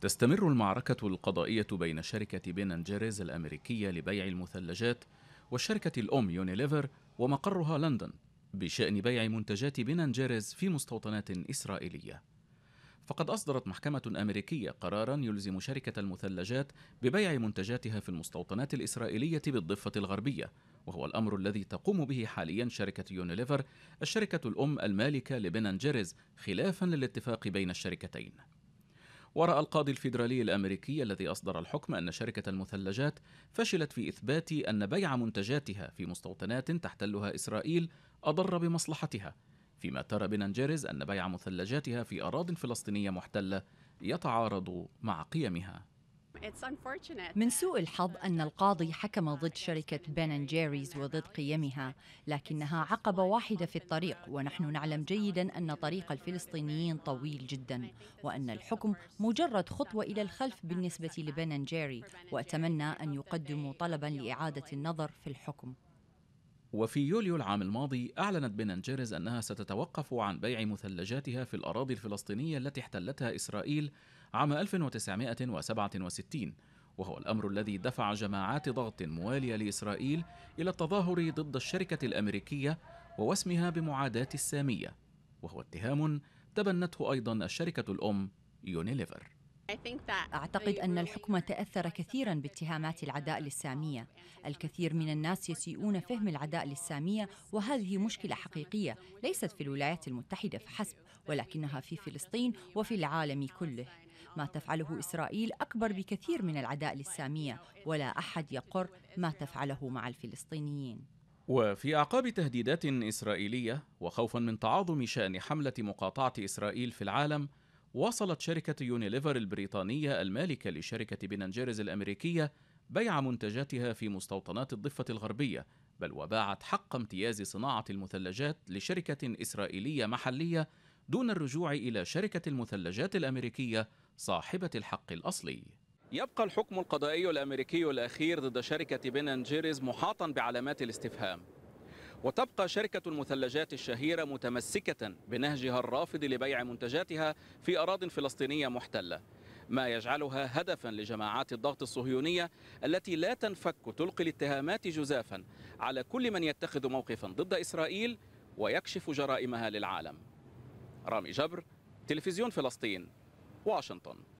تستمر المعركة القضائية بين شركة بين جيريز الأمريكية لبيع المثلجات والشركة الأم يونيليفر ومقرها لندن بشأن بيع منتجات بين جيريز في مستوطنات إسرائيلية فقد أصدرت محكمة أمريكية قرارا يلزم شركة المثلجات ببيع منتجاتها في المستوطنات الإسرائيلية بالضفة الغربية وهو الأمر الذي تقوم به حاليا شركة يونيليفر الشركة الأم المالكة لبنان جيريز خلافا للاتفاق بين الشركتين ورأى القاضي الفيدرالي الأمريكي الذي أصدر الحكم أن شركة المثلجات فشلت في إثبات أن بيع منتجاتها في مستوطنات تحتلها إسرائيل أضر بمصلحتها فيما ترى بننجرز أن بيع مثلجاتها في أراضٍ فلسطينية محتلة يتعارض مع قيمها من سوء الحظ أن القاضي حكم ضد شركة بن جيريز وضد قيمها لكنها عقبة واحدة في الطريق ونحن نعلم جيدا أن طريق الفلسطينيين طويل جدا وأن الحكم مجرد خطوة إلى الخلف بالنسبة لبن جيري وأتمنى أن يقدموا طلبا لإعادة النظر في الحكم وفي يوليو العام الماضي أعلنت بننجرز أنها ستتوقف عن بيع مثلجاتها في الأراضي الفلسطينية التي احتلتها إسرائيل عام 1967 وهو الأمر الذي دفع جماعات ضغط موالية لإسرائيل إلى التظاهر ضد الشركة الأمريكية ووسمها بمعاداة السامية وهو اتهام تبنته أيضا الشركة الأم يونيليفر أعتقد أن الحكم تأثر كثيرا باتهامات العداء للسامية الكثير من الناس يسيئون فهم العداء للسامية وهذه مشكلة حقيقية ليست في الولايات المتحدة فحسب ولكنها في فلسطين وفي العالم كله ما تفعله إسرائيل أكبر بكثير من العداء للسامية ولا أحد يقر ما تفعله مع الفلسطينيين وفي أعقاب تهديدات إسرائيلية وخوفا من تعاظم شأن حملة مقاطعة إسرائيل في العالم واصلت شركة يونيليفر البريطانية المالكة لشركة بننجرز الأمريكية بيع منتجاتها في مستوطنات الضفة الغربية بل وباعت حق امتياز صناعة المثلجات لشركة إسرائيلية محلية دون الرجوع إلى شركة المثلجات الأمريكية صاحبة الحق الأصلي يبقى الحكم القضائي الأمريكي الأخير ضد شركة بننجيرز محاطا بعلامات الاستفهام وتبقى شركة المثلجات الشهيرة متمسكة بنهجها الرافض لبيع منتجاتها في أراض فلسطينية محتلة ما يجعلها هدفا لجماعات الضغط الصهيونية التي لا تنفك تلقي الاتهامات جزافا على كل من يتخذ موقفا ضد إسرائيل ويكشف جرائمها للعالم رامي جبر تلفزيون فلسطين واشنطن